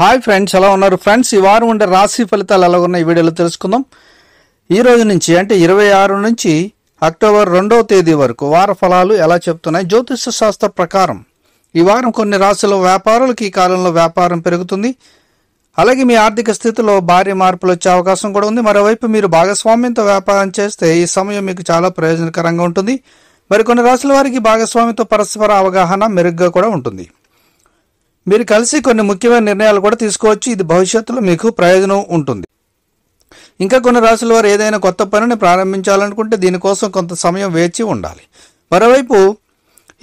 hi friends ఎలా ఉన్నారు friends ఈ వారం ఉండే రాశి ఫలితాలు ఎలా ఉన్నాయి వీడియోలో తెలుసుకుందాం ఈ రోజు నుంచి అంటే ఇరవై ఆరు నుంచి అక్టోబర్ రెండవ తేదీ వరకు వార ఫలాలు ఎలా చెప్తున్నాయి జ్యోతిష శాస్త్ర ప్రకారం ఈ వారం కొన్ని రాశుల వ్యాపారులకు ఈ కాలంలో వ్యాపారం పెరుగుతుంది అలాగే మీ ఆర్థిక స్థితిలో భారీ మార్పులు వచ్చే అవకాశం కూడా ఉంది మరోవైపు మీరు భాగస్వామ్యంతో వ్యాపారం చేస్తే ఈ సమయం మీకు చాలా ప్రయోజనకరంగా ఉంటుంది మరికొన్ని రాసుల వారికి భాగస్వామితో పరస్పర అవగాహన మెరుగ్గా కూడా ఉంటుంది మీరు కలిసి కొన్ని ముఖ్యమైన నిర్ణయాలు కూడా తీసుకోవచ్చు ఇది భవిష్యత్తులో మీకు ప్రయోజనం ఉంటుంది ఇంకా కొన్ని రాసుల వారు ఏదైనా కొత్త పనిని ప్రారంభించాలనుకుంటే దీనికోసం కొంత సమయం వేచి ఉండాలి మరోవైపు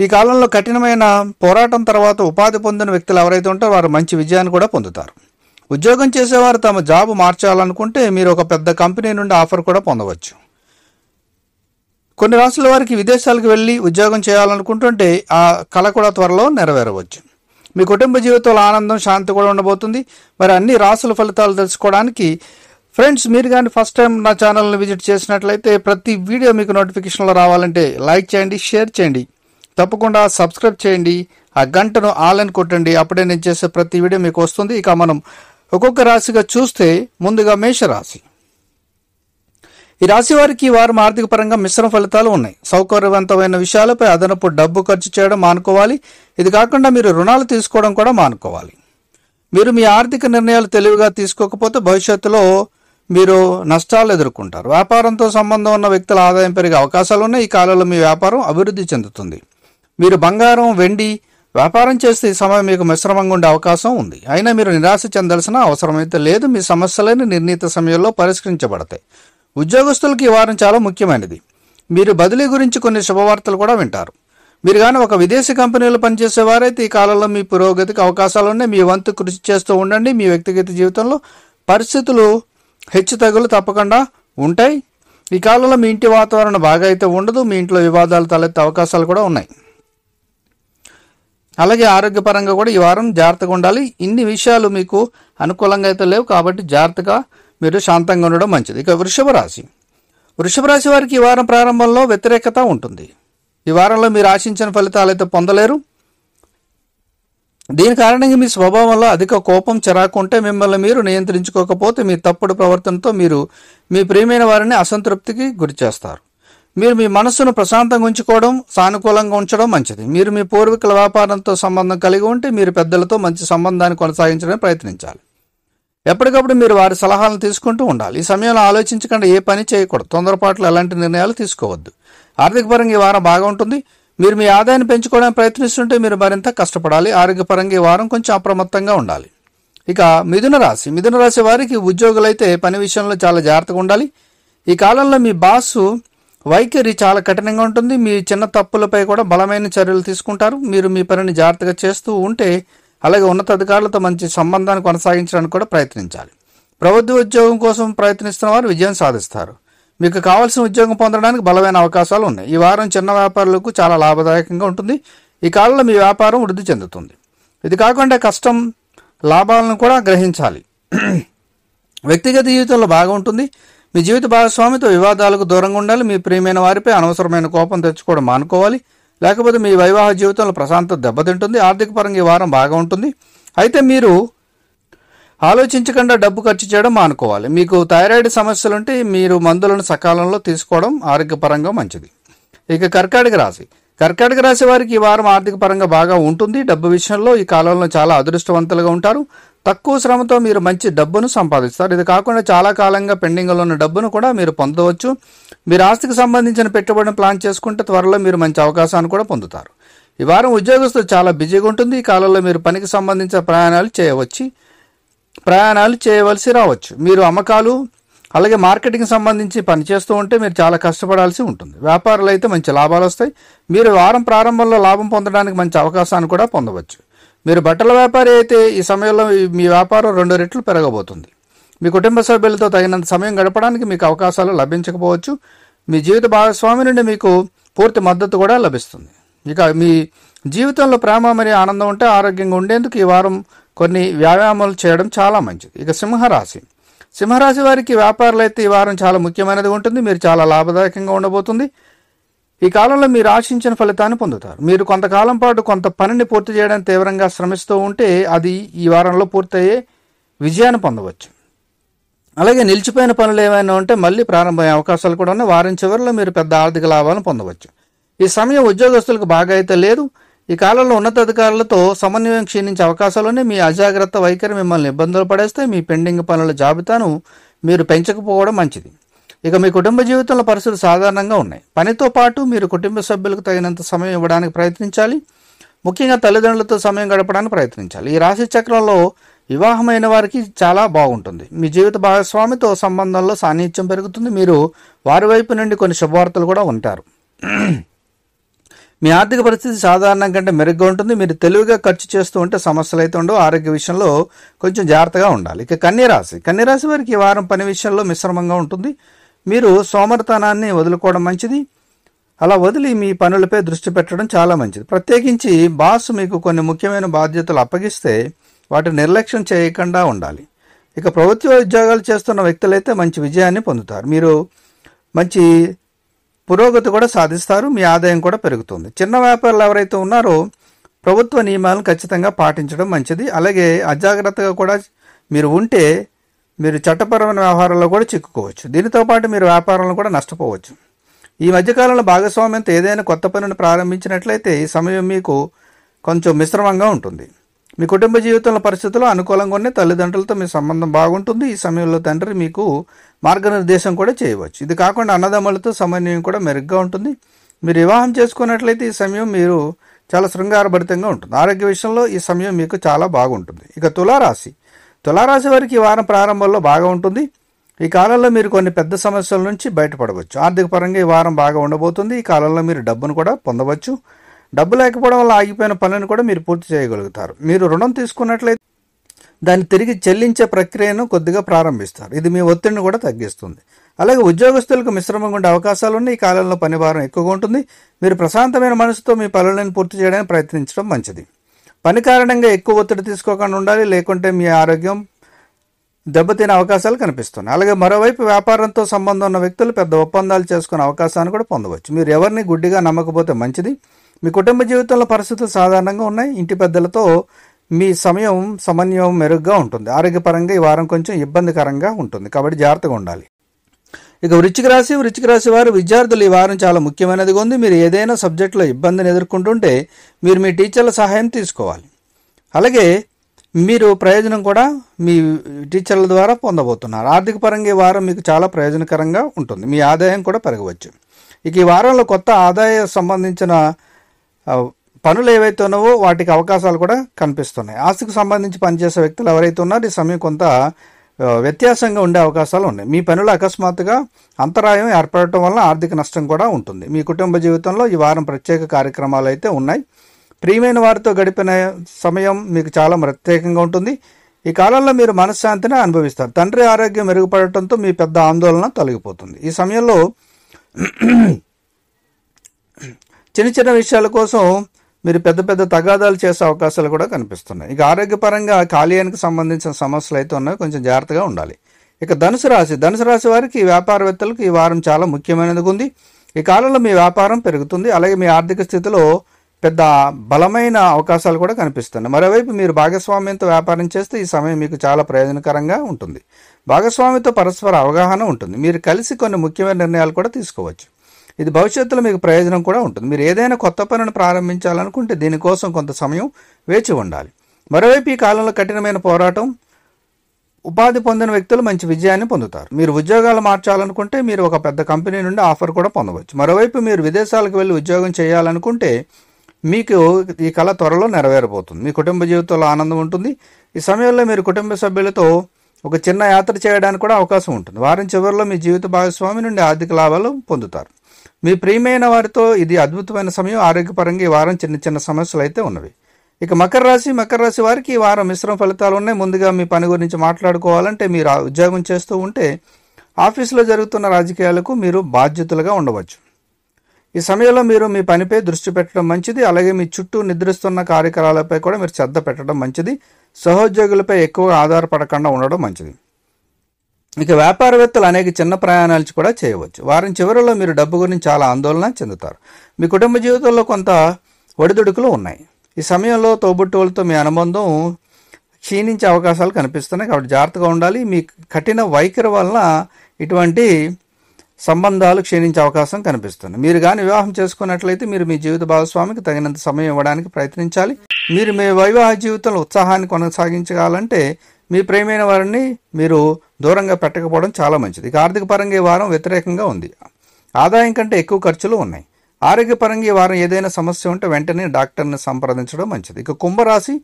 ఈ కాలంలో కఠినమైన పోరాటం తర్వాత ఉపాధి పొందిన వ్యక్తులు ఎవరైతే ఉంటే వారు మంచి విజయాన్ని కూడా పొందుతారు ఉద్యోగం చేసేవారు తమ జాబ్ మార్చాలనుకుంటే మీరు ఒక పెద్ద కంపెనీ నుండి ఆఫర్ కూడా పొందవచ్చు కొన్ని రాష్ట్రాల వారికి విదేశాలకు వెళ్ళి ఉద్యోగం చేయాలనుకుంటుంటే ఆ కళ కూడా త్వరలో నెరవేరవచ్చు మీ కుటుంబ జీవితంలో ఆనందం శాంతి కూడా ఉండబోతుంది మరి అన్ని రాసుల ఫలితాలు తెలుసుకోవడానికి ఫ్రెండ్స్ మీరు కానీ ఫస్ట్ టైం నా ఛానల్ని విజిట్ చేసినట్లయితే ప్రతి వీడియో మీకు నోటిఫికేషన్లో రావాలంటే లైక్ చేయండి షేర్ చేయండి తప్పకుండా సబ్స్క్రైబ్ చేయండి ఆ గంటను ఆల్ అని కొట్టండి అప్పుడే నేను చేసే ప్రతి వీడియో మీకు వస్తుంది ఇక మనం ఒక్కొక్క రాశిగా చూస్తే ముందుగా మేషరాశి ఈ రాశి వారికి ఈ వారం ఆర్థిక పరంగా మిశ్రమ ఫలితాలు ఉన్నాయి సౌకర్యవంతమైన విషయాలపై అదనపు డబ్బు ఖర్చు చేయడం మానుకోవాలి ఇది కాకుండా మీరు రుణాలు తీసుకోవడం కూడా మానుకోవాలి మీరు మీ ఆర్థిక నిర్ణయాలు తెలివిగా తీసుకోకపోతే భవిష్యత్తులో మీరు నష్టాలు ఎదుర్కొంటారు వ్యాపారంతో సంబంధం ఉన్న వ్యక్తుల ఆదాయం పెరిగే అవకాశాలు ఉన్నాయి ఈ కాలంలో మీ వ్యాపారం అభివృద్ధి చెందుతుంది మీరు బంగారం వెండి వ్యాపారం చేస్తే ఈ సమయం మీకు మిశ్రమంగా ఉండే అవకాశం ఉంది అయినా మీరు నిరాశ చెందాల్సిన అవసరమైతే లేదు మీ సమస్యలని నిర్ణీత సమయంలో పరిష్కరించబడతాయి ఉద్యోగస్తులకు ఈ వారం చాలా ముఖ్యమైనది మీరు బదిలీ గురించి కొన్ని శుభవార్తలు కూడా వింటారు మీరు కానీ ఒక విదేశీ కంపెనీలో పనిచేసేవారైతే ఈ కాలంలో మీ పురోగతికి అవకాశాలు ఉన్నాయి మీ వంతు కృషి చేస్తూ ఉండండి మీ వ్యక్తిగత జీవితంలో పరిస్థితులు హెచ్చుతగులు తప్పకుండా ఉంటాయి ఈ కాలంలో మీ ఇంటి వాతావరణం బాగా అయితే ఉండదు మీ ఇంట్లో వివాదాలు తలెత్తే అవకాశాలు కూడా ఉన్నాయి అలాగే ఆరోగ్యపరంగా కూడా ఈ వారం జాగ్రత్తగా ఉండాలి ఇన్ని విషయాలు మీకు అనుకూలంగా అయితే లేవు కాబట్టి జాగ్రత్తగా మీరు శాంతంగా ఉండడం మంచిది ఇక వృషభ రాశి వృషభ రాశి వారికి ఈ వారం ప్రారంభంలో వ్యతిరేకత ఉంటుంది ఈ వారంలో మీరు ఆశించిన ఫలితాలు అయితే పొందలేరు దీని కారణంగా మీ స్వభావంలో అధిక కోపం చెరాకుంటే మిమ్మల్ని మీరు నియంత్రించుకోకపోతే మీ తప్పుడు ప్రవర్తనతో మీరు మీ ప్రియమైన వారిని అసంతృప్తికి గురి చేస్తారు మీరు మీ మనస్సును ప్రశాంతంగా ఉంచుకోవడం సానుకూలంగా ఉంచడం మంచిది మీరు మీ పూర్వీకుల వ్యాపారంతో సంబంధం కలిగి ఉంటే మీరు పెద్దలతో మంచి సంబంధాన్ని కొనసాగించడానికి ప్రయత్నించాలి ఎప్పటికప్పుడు మీరు వారి సలహాలను తీసుకుంటూ ఉండాలి ఈ సమయంలో ఆలోచించకుండా ఏ పని చేయకూడదు తొందరపాట్లు ఎలాంటి నిర్ణయాలు తీసుకోవద్దు ఆర్థిక పరంగా ఈ వారం బాగుంటుంది మీరు మీ ఆదాయాన్ని పెంచుకోవడానికి ప్రయత్నిస్తుంటే మీరు మరింత కష్టపడాలి ఆరోగ్యపరంగా ఈ వారం కొంచెం అప్రమత్తంగా ఉండాలి ఇక మిథున రాశి మిథున రాశి వారికి ఉద్యోగులైతే పని విషయంలో చాలా జాగ్రత్తగా ఉండాలి ఈ కాలంలో మీ బాసు వైఖరి చాలా కఠినంగా ఉంటుంది మీ చిన్న తప్పులపై కూడా బలమైన చర్యలు తీసుకుంటారు మీరు మీ పనిని జాగ్రత్తగా చేస్తూ ఉంటే అలాగే ఉన్నతాధికారులతో మంచి సంబంధాన్ని కొనసాగించడానికి కూడా ప్రయత్నించాలి ప్రభుత్వ ఉద్యోగం కోసం ప్రయత్నిస్తున్న వారు విజయం సాధిస్తారు మీకు కావాల్సిన ఉద్యోగం పొందడానికి బలమైన అవకాశాలు ఉన్నాయి ఈ వారం చిన్న వ్యాపారులకు చాలా లాభదాయకంగా ఉంటుంది ఈ కాలంలో మీ వ్యాపారం వృద్ధి చెందుతుంది ఇది కాకుండా కష్టం లాభాలను కూడా గ్రహించాలి వ్యక్తిగత జీవితంలో బాగా ఉంటుంది మీ జీవిత భాగస్వామితో వివాదాలకు దూరంగా ఉండాలి మీ ప్రియమైన వారిపై అనవసరమైన కోపం తెచ్చుకోవడం మానుకోవాలి లేకపోతే మీ వైవాహ జీవితంలో ప్రశాంతత దెబ్బతింటుంది ఆర్థిక పరంగా ఈ వారం బాగా ఉంటుంది అయితే మీరు ఆలోచించకుండా డబ్బు ఖర్చు చేయడం మానుకోవాలి మీకు థైరాయిడ్ సమస్యలుంటే మీరు మందులను సకాలంలో తీసుకోవడం ఆరోగ్యపరంగా మంచిది ఇక కర్కాటక రాశి కర్కాటక రాశి వారికి ఈ వారం ఆర్థిక పరంగా బాగా ఉంటుంది డబ్బు విషయంలో ఈ కాలంలో చాలా అదృష్టవంతులుగా ఉంటారు తక్కువ శ్రమతో మీరు మంచి డబ్బును సంపాదిస్తారు ఇది కాకుండా చాలా కాలంగా పెండింగ్లో ఉన్న డబ్బును కూడా మీరు పొందవచ్చు మీరు ఆస్తికి సంబంధించిన పెట్టుబడిని ప్లాన్ చేసుకుంటే త్వరలో మీరు మంచి అవకాశాన్ని కూడా పొందుతారు ఈ వారం ఉద్యోగస్తులు చాలా బిజీగా ఉంటుంది ఈ కాలంలో మీరు పనికి సంబంధించిన ప్రయాణాలు చేయవచ్చు ప్రయాణాలు చేయవలసి రావచ్చు మీరు అమ్మకాలు అలాగే మార్కెటింగ్ సంబంధించి పనిచేస్తూ ఉంటే మీరు చాలా కష్టపడాల్సి ఉంటుంది వ్యాపారాలు అయితే మంచి లాభాలు వస్తాయి మీరు వారం ప్రారంభంలో లాభం పొందడానికి మంచి అవకాశాన్ని కూడా పొందవచ్చు మీరు బట్టల వ్యాపారి అయితే ఈ సమయంలో మీ వ్యాపారం రెండు రెట్లు పెరగబోతుంది మీ కుటుంబ సభ్యులతో తగినంత సమయం గడపడానికి మీకు అవకాశాలు లభించకపోవచ్చు మీ జీవిత భాగస్వామి నుండి మీకు పూర్తి మద్దతు కూడా లభిస్తుంది ఇక మీ జీవితంలో ప్రేమ మరియు ఆనందం ఉంటే ఆరోగ్యంగా ఉండేందుకు ఈ వారం కొన్ని వ్యాయామాలు చేయడం చాలా మంచిది ఇక సింహరాశి సింహరాశి వారికి వ్యాపారాలు అయితే ఈ వారం చాలా ముఖ్యమైనది ఉంటుంది మీరు చాలా లాభదాయకంగా ఉండబోతుంది ఈ కాలంలో మీరు ఆశించిన ఫలితాన్ని పొందుతారు మీరు కొంతకాలం పాటు కొంత పనిని పూర్తి చేయడానికి తీవ్రంగా శ్రమిస్తూ ఉంటే అది ఈ వారంలో పూర్తయ్యే విజయాన్ని పొందవచ్చు అలాగే నిలిచిపోయిన పనులు ఏమైనా ఉంటే మళ్ళీ ప్రారంభమయ్యే అవకాశాలు కూడా ఉన్నాయి వారం చివరిలో మీరు పెద్ద ఆర్థిక లాభాలను పొందవచ్చు ఈ సమయం ఉద్యోగస్తులకు బాగా అయితే లేదు ఈ కాలంలో ఉన్నతాధికారులతో సమన్వయం క్షీణించే అవకాశాలునే మీ అజాగ్రత్త వైఖరి మిమ్మల్ని ఇబ్బందులు పడేస్తే మీ పెండింగ్ పనుల జాబితాను మీరు పెంచకపోవడం మంచిది ఇక మీ కుటుంబ జీవితంలో పరిస్థితులు సాధారణంగా ఉన్నాయి పనితో పాటు మీరు కుటుంబ సభ్యులకు తగినంత సమయం ఇవ్వడానికి ప్రయత్నించాలి ముఖ్యంగా తల్లిదండ్రులతో సమయం గడపడానికి ప్రయత్నించాలి ఈ రాశి చక్రంలో వివాహమైన వారికి చాలా బాగుంటుంది మీ జీవిత భాగస్వామితో సంబంధంలో సాన్నిహిత్యం పెరుగుతుంది మీరు వారి వైపు నుండి కొన్ని శుభవార్తలు కూడా ఉంటారు మీ ఆర్థిక పరిస్థితి సాధారణం కంటే మెరుగ్గా ఉంటుంది మీరు తెలివిగా ఖర్చు చేస్తూ ఉంటే సమస్యలు అయితే ఉండవు ఆరోగ్య విషయంలో కొంచెం జాగ్రత్తగా ఉండాలి ఇక కన్యరాశి కన్యరాశి వారికి ఈ వారం పని విషయంలో మిశ్రమంగా ఉంటుంది మీరు సోమరతనాన్ని వదులుకోవడం మంచిది అలా వదిలి మీ పనులపై దృష్టి పెట్టడం చాలా మంచిది ప్రత్యేకించి బాస్ మీకు కొన్ని ముఖ్యమైన బాధ్యతలు అప్పగిస్తే వాటి నిర్లక్ష్యం చేయకుండా ఉండాలి ఇక ప్రభుత్వ ఉద్యోగాలు చేస్తున్న వ్యక్తులైతే మంచి విజయాన్ని పొందుతారు మీరు మంచి పురోగతి కూడా సాధిస్తారు మీ ఆదాయం కూడా పెరుగుతుంది చిన్న వ్యాపారులు ఎవరైతే ఉన్నారో ప్రభుత్వ నియమాలను ఖచ్చితంగా పాటించడం మంచిది అలాగే అజాగ్రత్తగా కూడా మీరు ఉంటే మీరు చట్టపరమైన వ్యవహారాల్లో కూడా చిక్కుకోవచ్చు దీనితో పాటు మీరు వ్యాపారంలో కూడా నష్టపోవచ్చు ఈ మధ్యకాలంలో భాగస్వామ్యంతో ఏదైనా కొత్త పనిని ప్రారంభించినట్లయితే ఈ సమయం మీకు కొంచెం మిశ్రమంగా ఉంటుంది మీ కుటుంబ జీవితంలో పరిస్థితులు అనుకూలంగా ఉన్న తల్లిదండ్రులతో మీ సంబంధం బాగుంటుంది ఈ సమయంలో తండ్రి మీకు మార్గనిర్దేశం కూడా చేయవచ్చు ఇది కాకుండా అన్నదమ్ములతో సమన్వయం కూడా మెరుగ్గా ఉంటుంది మీరు వివాహం చేసుకున్నట్లయితే ఈ సమయం మీరు చాలా శృంగారభరితంగా ఉంటుంది ఆరోగ్య విషయంలో ఈ సమయం మీకు చాలా బాగుంటుంది ఇక తులారాశి తులారాశి వారికి ఈ వారం ప్రారంభంలో బాగా ఉంటుంది ఈ కాలంలో మీరు కొన్ని పెద్ద సమస్యల నుంచి బయటపడవచ్చు ఆర్థిక పరంగా ఈ వారం బాగా ఉండబోతుంది ఈ కాలంలో మీరు డబ్బును కూడా పొందవచ్చు డబ్బు లేకపోవడం వల్ల ఆగిపోయిన పనులను కూడా మీరు పూర్తి చేయగలుగుతారు మీరు రుణం తీసుకున్నట్లయితే దాన్ని తిరిగి చెల్లించే ప్రక్రియను కొద్దిగా ప్రారంభిస్తారు ఇది మీ ఒత్తిడిని కూడా తగ్గిస్తుంది అలాగే ఉద్యోగస్తులకు మిశ్రమంగా ఉండే అవకాశాలు ఉన్నాయి ఈ కాలంలో పని భారం ఎక్కువగా ఉంటుంది మీరు ప్రశాంతమైన మనసుతో మీ పనులను పూర్తి చేయడానికి ప్రయత్నించడం మంచిది పని కారణంగా ఎక్కువ ఒత్తిడి తీసుకోకుండా ఉండాలి లేకుంటే మీ ఆరోగ్యం దెబ్బతినే అవకాశాలు కనిపిస్తున్నాయి అలాగే మరోవైపు వ్యాపారంతో సంబంధం ఉన్న వ్యక్తులు పెద్ద ఒప్పందాలు చేసుకునే అవకాశాన్ని కూడా పొందవచ్చు మీరు ఎవరిని గుడ్డిగా నమ్మకపోతే మంచిది మీ కుటుంబ జీవితంలో పరిస్థితులు సాధారణంగా ఉన్నాయి ఇంటి పెద్దలతో మీ సమయం సమన్వయం మెరుగ్గా ఉంటుంది ఆరోగ్యపరంగా ఈ వారం కొంచెం ఇబ్బందికరంగా ఉంటుంది కాబట్టి జాగ్రత్తగా ఉండాలి ఇక వృచ్చిక రాశి వృచ్చిక రాశి వారు విద్యార్థులు ఈ వారం చాలా ముఖ్యమైనదిగా ఉంది మీరు ఏదైనా సబ్జెక్టులో ఇబ్బందిని ఎదుర్కొంటుంటే మీరు మీ టీచర్ల సహాయం తీసుకోవాలి అలాగే మీరు ప్రయోజనం కూడా మీ టీచర్ల ద్వారా పొందబోతున్నారు ఆర్థిక పరంగా ఈ వారం మీకు చాలా ప్రయోజనకరంగా ఉంటుంది మీ ఆదాయం కూడా పెరగవచ్చు ఇక ఈ వారంలో కొత్త ఆదాయ సంబంధించిన పనులు ఏవైతే ఉన్నావో వాటికి అవకాశాలు కూడా కనిపిస్తున్నాయి ఆస్తికి సంబంధించి పనిచేసే వ్యక్తులు ఎవరైతే ఉన్నారో ఈ సమయం కొంత వ్యత్యాసంగా ఉండే అవకాశాలు ఉన్నాయి మీ పనులు అకస్మాత్తుగా అంతరాయం ఏర్పడటం వల్ల ఆర్థిక నష్టం కూడా ఉంటుంది మీ కుటుంబ జీవితంలో ఈ వారం ప్రత్యేక కార్యక్రమాలు అయితే ఉన్నాయి ప్రియమైన వారితో గడిపిన సమయం మీకు చాలా ప్రత్యేకంగా ఉంటుంది ఈ కాలంలో మీరు మనశ్శాంతిని అనుభవిస్తారు తండ్రి ఆరోగ్యం మెరుగుపడటంతో మీ పెద్ద ఆందోళన తొలగిపోతుంది ఈ సమయంలో చిన్న చిన్న విషయాల కోసం మీరు పెద్ద పెద్ద తగాదాలు చేసే అవకాశాలు కూడా కనిపిస్తున్నాయి ఇక ఆరోగ్యపరంగా కాలేయానికి సంబంధించిన సమస్యలు అయితే ఉన్నాయి కొంచెం జాగ్రత్తగా ఉండాలి ఇక ధనుసు రాశి ధనుసు రాశి వారికి వ్యాపారవేత్తలకు ఈ వారం చాలా ముఖ్యమైనది ఉంది ఈ కాలంలో మీ వ్యాపారం పెరుగుతుంది అలాగే మీ ఆర్థిక స్థితిలో పెద్ద బలమైన అవకాశాలు కూడా కనిపిస్తున్నాయి మరోవైపు మీరు భాగస్వామ్యంతో వ్యాపారం చేస్తే ఈ సమయం మీకు చాలా ప్రయోజనకరంగా ఉంటుంది భాగస్వామితో పరస్పర అవగాహన ఉంటుంది మీరు కలిసి కొన్ని ముఖ్యమైన నిర్ణయాలు కూడా తీసుకోవచ్చు ఇది భవిష్యత్తులో మీకు ప్రయోజనం కూడా ఉంటుంది మీరు ఏదైనా కొత్త పనిని ప్రారంభించాలనుకుంటే దీనికోసం కొంత సమయం వేచి ఉండాలి మరోవైపు ఈ కాలంలో కఠినమైన పోరాటం ఉపాధి పొందిన వ్యక్తులు మంచి విజయాన్ని పొందుతారు మీరు ఉద్యోగాలు మార్చాలనుకుంటే మీరు ఒక పెద్ద కంపెనీ నుండి ఆఫర్ కూడా పొందవచ్చు మరోవైపు మీరు విదేశాలకు వెళ్ళి ఉద్యోగం చేయాలనుకుంటే మీకు ఈ కళ త్వరలో నెరవేరబోతుంది మీ కుటుంబ జీవితంలో ఆనందం ఉంటుంది ఈ సమయంలో మీరు కుటుంబ సభ్యులతో ఒక చిన్న యాత్ర చేయడానికి కూడా అవకాశం ఉంటుంది వారం చివరిలో మీ జీవిత భాగస్వామి నుండి ఆర్థిక లాభాలు పొందుతారు మీ ప్రియమైన వారితో ఇది అద్భుతమైన సమయం ఆరోగ్యపరంగా ఈ వారం చిన్న చిన్న సమస్యలు అయితే ఉన్నవి ఇక మకర రాశి మకర రాశి వారికి ఈ వారం మిశ్రమ ఫలితాలు ఉన్నాయి ముందుగా మీ పని గురించి మాట్లాడుకోవాలంటే మీరు ఉద్యోగం చేస్తూ ఉంటే ఆఫీసులో జరుగుతున్న రాజకీయాలకు మీరు బాధ్యతలుగా ఉండవచ్చు ఈ సమయంలో మీరు మీ పనిపై దృష్టి పెట్టడం మంచిది అలాగే మీ చుట్టూ నిద్రిస్తున్న కార్యక్రమాలపై కూడా మీరు శ్రద్ధ పెట్టడం మంచిది సహోద్యోగులపై ఎక్కువగా ఆధారపడకుండా ఉండడం మంచిది ఇక వ్యాపారవేత్తలు అనేక చిన్న ప్రయాణాలు కూడా చేయవచ్చు వారం చివరిలో మీరు డబ్బు గురించి చాలా ఆందోళన చెందుతారు మీ కుటుంబ జీవితంలో కొంత ఒడిదుడుకులు ఉన్నాయి ఈ సమయంలో తోబుట్టువులతో మీ అనుబంధం క్షీణించే అవకాశాలు కనిపిస్తున్నాయి కాబట్టి జాగ్రత్తగా ఉండాలి మీ కఠిన వైఖరి వలన ఇటువంటి సంబంధాలు క్షీణించే అవకాశం కనిపిస్తుంది మీరు కానీ వివాహం చేసుకున్నట్లయితే మీరు మీ జీవిత భాగస్వామికి తగినంత సమయం ఇవ్వడానికి ప్రయత్నించాలి మీరు మీ వైవాహ జీవితంలో ఉత్సాహాన్ని కొనసాగించాలంటే మీ ప్రేమైన వారిని మీరు దూరంగా పెట్టకపోవడం చాలా మంచిది ఇక ఆర్థిక పరంగా ఈ వారం వ్యతిరేకంగా ఉంది ఆదాయం కంటే ఎక్కువ ఖర్చులు ఉన్నాయి ఆరోగ్యపరంగా ఈ వారం ఏదైనా సమస్య ఉంటే వెంటనే డాక్టర్ని సంప్రదించడం మంచిది ఇక కుంభరాశి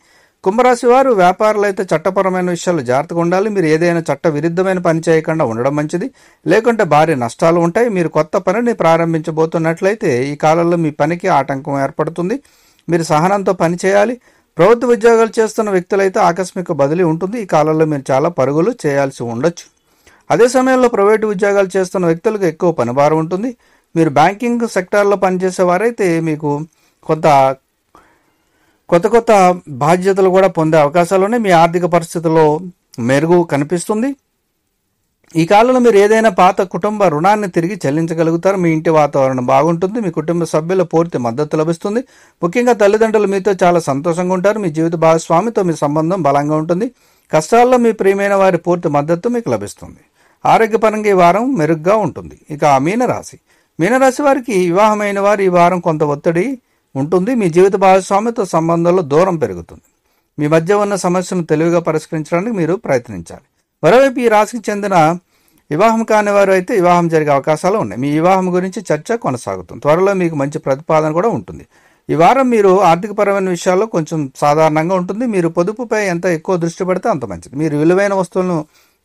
కుంభరాశి వారు వ్యాపారులు అయితే చట్టపరమైన విషయాలు జాగ్రత్తగా ఉండాలి మీరు ఏదైనా చట్ట విరుద్ధమైన పని చేయకుండా ఉండడం మంచిది లేకుంటే భారీ నష్టాలు ఉంటాయి మీరు కొత్త పనిని ప్రారంభించబోతున్నట్లయితే ఈ కాలంలో మీ పనికి ఆటంకం ఏర్పడుతుంది మీరు సహనంతో పని చేయాలి ప్రభుత్వ ఉద్యోగాలు చేస్తున్న వ్యక్తులైతే ఆకస్మిక బదిలీ ఉంటుంది ఈ కాలంలో మీరు చాలా పరుగులు చేయాల్సి ఉండొచ్చు అదే సమయంలో ప్రైవేటు ఉద్యోగాలు చేస్తున్న వ్యక్తులకు ఎక్కువ పనిభారం ఉంటుంది మీరు బ్యాంకింగ్ సెక్టార్లో పనిచేసే వారైతే మీకు కొంత కొత్త కొత్త బాధ్యతలు కూడా పొందే అవకాశాలునే మీ ఆర్థిక పరిస్థితుల్లో మెరుగు కనిపిస్తుంది ఈ కాలంలో మీరు ఏదైనా పాత కుటుంబ రుణాన్ని తిరిగి చెల్లించగలుగుతారు మీ ఇంటి వాతావరణం బాగుంటుంది మీ కుటుంబ సభ్యుల పూర్తి మద్దతు లభిస్తుంది ముఖ్యంగా తల్లిదండ్రులు మీతో చాలా సంతోషంగా ఉంటారు మీ జీవిత భాగస్వామితో మీ సంబంధం బలంగా ఉంటుంది కష్టాల్లో మీ ప్రియమైన వారి పూర్తి మద్దతు మీకు లభిస్తుంది ఆరోగ్యపరంగా ఈ వారం మెరుగ్గా ఉంటుంది ఇక మీనరాశి మీనరాశి వారికి వివాహమైన వారు ఈ వారం కొంత ఒత్తిడి ఉంటుంది మీ జీవిత భాగస్వామితో సంబంధంలో దూరం పెరుగుతుంది మీ మధ్య ఉన్న సమస్యను తెలివిగా పరిష్కరించడానికి మీరు ప్రయత్నించాలి మరోవైపు ఈ రాశికి చెందిన వివాహం కాని వారు అయితే వివాహం జరిగే అవకాశాలు ఉన్నాయి మీ వివాహం గురించి చర్చ కొనసాగుతుంది త్వరలో మీకు మంచి ప్రతిపాదన కూడా ఉంటుంది ఈ వారం మీరు ఆర్థికపరమైన విషయాల్లో కొంచెం సాధారణంగా ఉంటుంది మీరు పొదుపుపై ఎంత ఎక్కువ దృష్టి పెడితే అంత మంచిది మీరు విలువైన వస్తువులను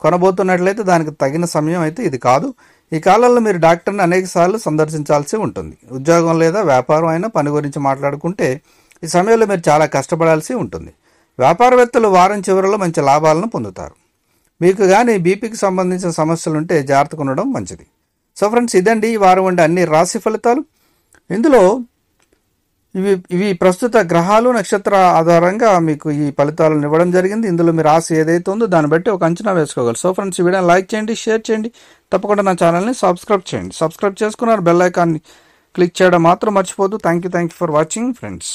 కొనబోతున్నట్లయితే దానికి తగిన సమయం అయితే ఇది కాదు ఈ కాలంలో మీరు డాక్టర్ని అనేకసార్లు సందర్శించాల్సి ఉంటుంది ఉద్యోగం లేదా వ్యాపారం అయినా పని గురించి మాట్లాడుకుంటే ఈ సమయంలో మీరు చాలా కష్టపడాల్సి ఉంటుంది వ్యాపారవేత్తలు వారం చివరిలో మంచి లాభాలను పొందుతారు మీకు కానీ బీపీకి సంబంధించిన సమస్యలుంటే జాగ్రత్త కొనడం మంచిది సో ఫ్రెండ్స్ ఇదండి ఈ వారం ఉండే అన్ని రాశి ఫలితాలు ఇందులో ఇవి ఇవి ప్రస్తుత గ్రహాలు నక్షత్ర ఆధారంగా మీకు ఈ ఫలితాలను ఇవ్వడం జరిగింది ఇందులో మీ రాశి ఏదైతే ఉందో దాన్ని బట్టి ఒక అంచనా వేసుకోగలరు సో ఫ్రెండ్స్ ఈ వీడియోని లైక్ చేయండి షేర్ చేయండి తప్పకుండా నా ఛానల్ని సబ్స్క్రైబ్ చేయండి సబ్స్క్రైబ్ చేసుకున్నారు బెల్ ఐకాన్ని క్లిక్ చేయడం మాత్రం మర్చిపోదు thank you thank you for watching friends